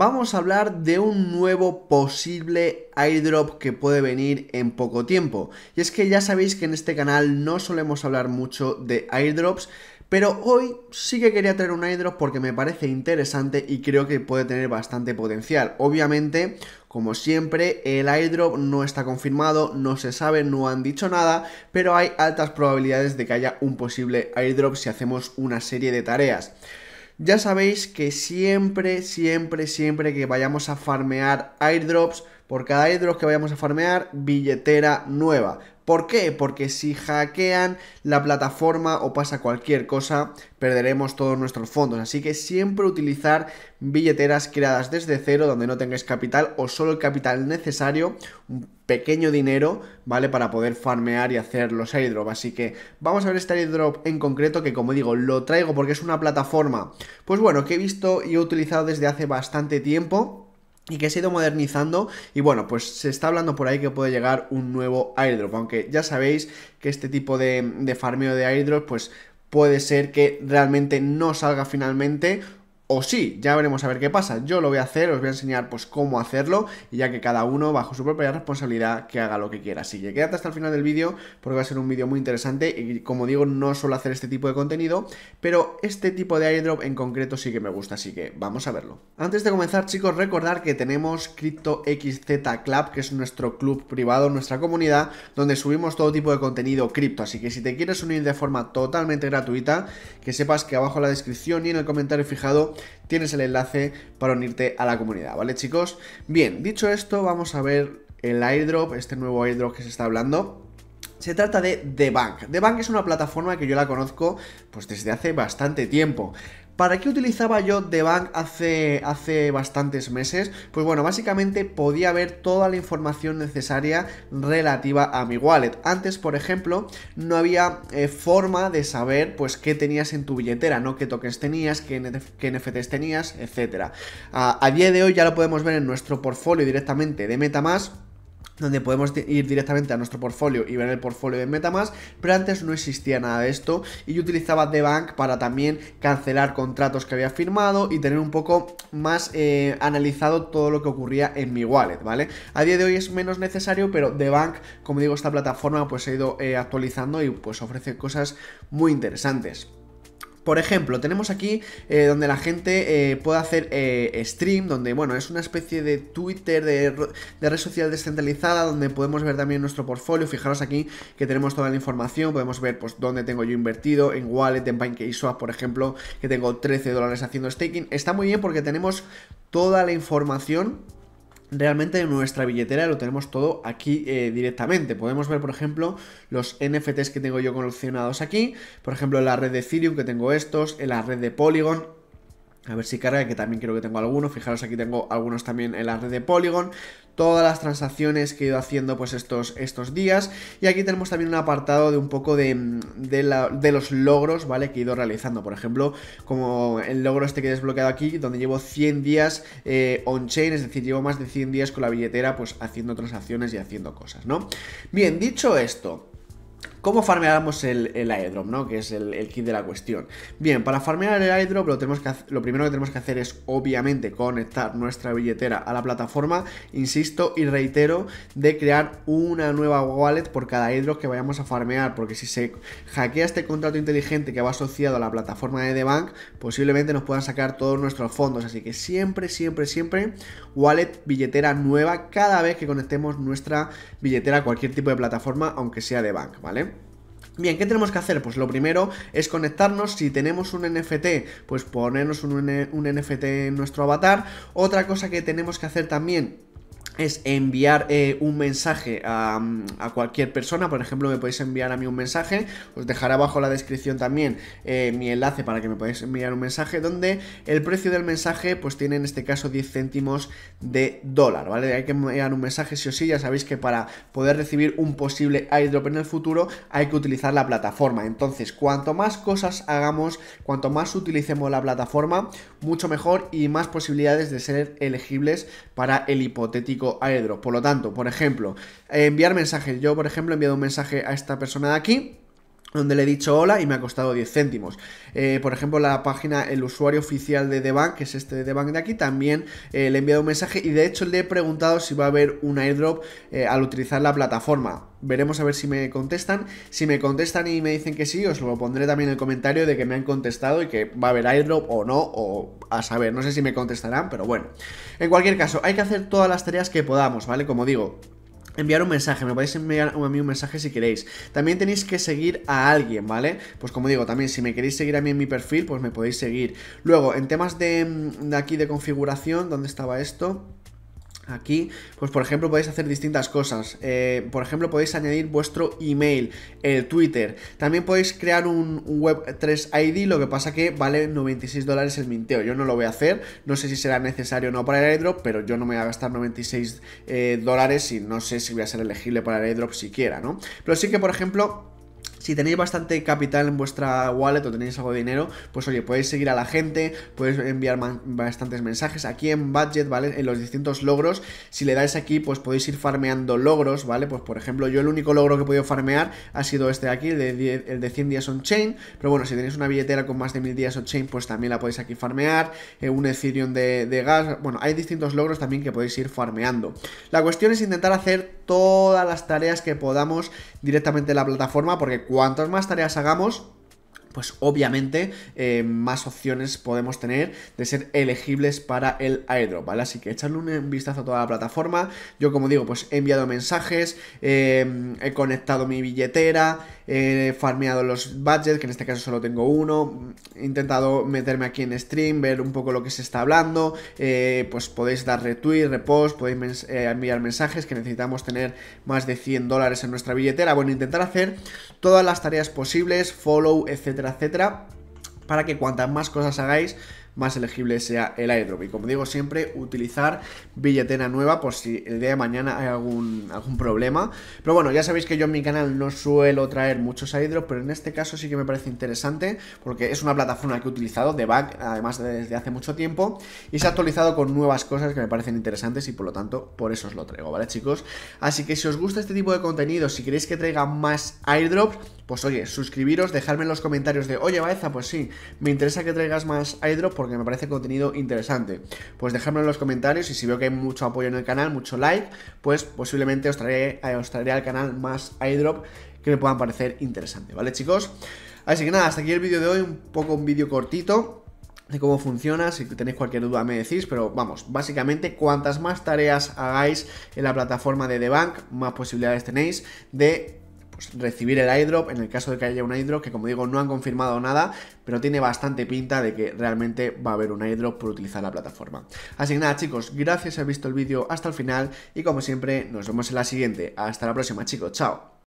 Vamos a hablar de un nuevo posible airdrop que puede venir en poco tiempo. Y es que ya sabéis que en este canal no solemos hablar mucho de airdrops, pero hoy sí que quería traer un airdrop porque me parece interesante y creo que puede tener bastante potencial. Obviamente, como siempre, el airdrop no está confirmado, no se sabe, no han dicho nada, pero hay altas probabilidades de que haya un posible airdrop si hacemos una serie de tareas. Ya sabéis que siempre, siempre, siempre que vayamos a farmear airdrops, por cada airdrop que vayamos a farmear, billetera nueva. ¿Por qué? Porque si hackean la plataforma o pasa cualquier cosa, perderemos todos nuestros fondos. Así que siempre utilizar billeteras creadas desde cero, donde no tengáis capital o solo el capital necesario, un pequeño dinero, ¿vale? Para poder farmear y hacer los airdrop. Así que vamos a ver este airdrop en concreto, que como digo, lo traigo porque es una plataforma, pues bueno, que he visto y he utilizado desde hace bastante tiempo y que se ha ido modernizando y bueno, pues se está hablando por ahí que puede llegar un nuevo airdrop, aunque ya sabéis que este tipo de, de farmeo de airdrop pues puede ser que realmente no salga finalmente o sí, ya veremos a ver qué pasa. Yo lo voy a hacer, os voy a enseñar pues cómo hacerlo, y ya que cada uno bajo su propia responsabilidad que haga lo que quiera. Así que quédate hasta el final del vídeo porque va a ser un vídeo muy interesante y como digo, no suelo hacer este tipo de contenido, pero este tipo de airdrop en concreto sí que me gusta, así que vamos a verlo. Antes de comenzar, chicos, recordar que tenemos Crypto XZ Club, que es nuestro club privado, nuestra comunidad, donde subimos todo tipo de contenido cripto, así que si te quieres unir de forma totalmente gratuita, que sepas que abajo en la descripción y en el comentario fijado tienes el enlace para unirte a la comunidad, ¿vale chicos? Bien, dicho esto, vamos a ver el airdrop, este nuevo airdrop que se está hablando. Se trata de The Bank. The Bank es una plataforma que yo la conozco pues desde hace bastante tiempo. ¿Para qué utilizaba yo The Bank hace, hace bastantes meses? Pues bueno, básicamente podía ver toda la información necesaria relativa a mi wallet. Antes, por ejemplo, no había eh, forma de saber pues qué tenías en tu billetera, ¿no? Qué tokens tenías, qué, NFTs tenías, etc. A, a, día de hoy ya lo podemos ver en nuestro portfolio directamente de MetaMask donde podemos ir directamente a nuestro portfolio y ver el portfolio de Metamask, pero antes no existía nada de esto y yo utilizaba The Bank para también cancelar contratos que había firmado y tener un poco más eh, analizado todo lo que ocurría en mi wallet, ¿vale? A día de hoy es menos necesario, pero The Bank, como digo, esta plataforma pues ha ido eh, actualizando y pues ofrece cosas muy interesantes. Por ejemplo, tenemos aquí eh, donde la gente eh, puede hacer eh, stream, donde, bueno, es una especie de Twitter, de, red social descentralizada, donde podemos ver también nuestro portfolio. Fijaros aquí que tenemos toda la información, podemos ver pues dónde tengo yo invertido, en Wallet, en PancakeSwap, por ejemplo, que tengo 13 dólares haciendo staking. Está muy bien porque tenemos toda la información realmente en nuestra billetera lo tenemos todo aquí eh, directamente. Podemos ver, por ejemplo, los NFTs que tengo yo coleccionados aquí, por ejemplo, en la red de Ethereum que tengo estos, en la red de Polygon, a ver si carga, que también creo que tengo alguno Fijaros, aquí tengo algunos también en la red de Polygon. Todas las transacciones que he ido haciendo pues estos, estos días. Y aquí tenemos también un apartado de un poco de, los logros, ¿vale? Que he ido realizando. Por ejemplo, como el logro este que he desbloqueado aquí, donde llevo 100 días eh, on-chain. Es decir, llevo más de 100 días con la billetera pues haciendo transacciones y haciendo cosas, ¿no? Bien, dicho esto... ¿Cómo farmeamos el, el airdrop, no? Que es el, kit de la cuestión. Bien, para farmear el airdrop lo, primero que tenemos que hacer es obviamente conectar nuestra billetera a la plataforma, insisto y reitero, de crear una nueva wallet por cada airdrop que vayamos a farmear, porque si se hackea este contrato inteligente que va asociado a la plataforma de The Bank, posiblemente nos puedan sacar todos nuestros fondos, así que siempre, siempre, siempre wallet billetera nueva cada vez que conectemos nuestra billetera a cualquier tipo de plataforma, aunque sea de bank, ¿vale? Bien, ¿qué tenemos que hacer? Pues lo primero es conectarnos, si tenemos un NFT, pues ponernos un, un NFT en nuestro avatar. Otra cosa que tenemos que hacer también es enviar eh, un mensaje a, cualquier persona. Por ejemplo, me podéis enviar a mí un mensaje. Os dejaré abajo la descripción también eh, mi enlace para que me podáis enviar un mensaje. Donde el precio del mensaje, pues tiene en este caso 10 céntimos de dólar. ¿Vale? Hay que enviar un mensaje Si o sí. Ya sabéis que para poder recibir un posible airdrop en el futuro hay que utilizar la plataforma. Entonces, cuanto más cosas hagamos, cuanto más utilicemos la plataforma, mucho mejor y más posibilidades de ser elegibles para el hipotético a Por lo tanto, por ejemplo, eh, enviar mensajes. Yo, por ejemplo, he enviado un mensaje a esta persona de aquí donde le he dicho hola y me ha costado 10 céntimos. Eh, por ejemplo, la página, el usuario oficial de The Bank, que es este de The Bank de aquí, también eh, le he enviado un mensaje y de hecho le he preguntado si va a haber un airdrop eh, al utilizar la plataforma. Veremos a ver si me contestan. Si me contestan y me dicen que sí, os lo pondré también en el comentario de que me han contestado y que va a haber airdrop o no, o a saber, no sé si me contestarán, pero bueno. En cualquier caso, hay que hacer todas las tareas que podamos, ¿vale? Como digo, enviar un mensaje, me podéis enviar a mí un mensaje si queréis. También tenéis que seguir a alguien, ¿vale? Pues como digo, también si me queréis seguir a mí en mi perfil, pues me podéis seguir. Luego, en temas de, mm, de aquí de configuración, ¿dónde estaba esto? Aquí, pues por ejemplo, podéis hacer distintas cosas. Eh, por ejemplo, podéis añadir vuestro email, el Twitter. También podéis crear un Web3 ID, lo que pasa que vale 96 dólares el minteo. Yo no lo voy a hacer, no sé si será necesario o no para el airdrop, pero yo no me voy a gastar 96 eh, dólares y no sé si voy a ser elegible para el airdrop siquiera, ¿no? Pero sí que, por ejemplo... Si tenéis bastante capital en vuestra wallet o tenéis algo de dinero, pues oye, podéis seguir a la gente, podéis enviar bastantes mensajes aquí en budget, ¿vale? En los distintos logros, si le dais aquí, pues podéis ir farmeando logros, ¿vale? Pues por ejemplo, yo el único logro que he podido farmear ha sido este de aquí, el de, 100 días on chain, pero bueno, si tenéis una billetera con más de 1000 días on chain, pues también la podéis aquí farmear, eh, un Ethereum de, de gas, bueno, hay distintos logros también que podéis ir farmeando. La cuestión es intentar hacer todas las tareas que podamos directamente en la plataforma, porque cuantas más tareas hagamos, pues obviamente eh, más opciones podemos tener de ser elegibles para el airdrop, ¿vale? Así que echarle un vistazo a toda la plataforma. Yo, como digo, pues he enviado mensajes, eh, he conectado mi billetera, eh, he farmeado los budgets, que en este caso solo tengo uno, he intentado meterme aquí en stream, ver un poco lo que se está hablando, pues podéis dar retweet, repost, podéis enviar mensajes, que necesitamos tener más de 100 dólares en nuestra billetera. Bueno, intentar hacer todas las tareas posibles, follow, etcétera etcétera, para que cuantas más cosas hagáis, más elegible sea el airdrop. Y como digo siempre, utilizar billetera nueva por si el día de mañana hay algún, algún problema. Pero bueno, ya sabéis que yo en mi canal no suelo traer muchos airdrops, pero en este caso sí que me parece interesante porque es una plataforma que he utilizado de back, además desde hace mucho tiempo, y se ha actualizado con nuevas cosas que me parecen interesantes y por lo tanto por eso os lo traigo, ¿vale chicos? Así que si os gusta este tipo de contenido, si queréis que traiga más airdrops, pues oye, suscribiros, dejarme en los comentarios de, oye Baeza, pues sí, me interesa que traigas más airdrop porque me parece contenido interesante. Pues dejadme en los comentarios y si veo que hay mucho apoyo en el canal, mucho like, pues posiblemente os traeré, eh, os al canal más airdrop que me puedan parecer interesante, ¿vale chicos? Así que nada, hasta aquí el vídeo de hoy, un poco un vídeo cortito de cómo funciona, si tenéis cualquier duda me decís, pero vamos, básicamente cuantas más tareas hagáis en la plataforma de The Bank, más posibilidades tenéis de pues, recibir el airdrop en el caso de que haya un airdrop, que como digo no han confirmado nada, pero tiene bastante pinta de que realmente va a haber un airdrop por utilizar la plataforma. Así que nada chicos, gracias por haber visto el vídeo hasta el final y como siempre nos vemos en la siguiente. Hasta la próxima chicos, chao.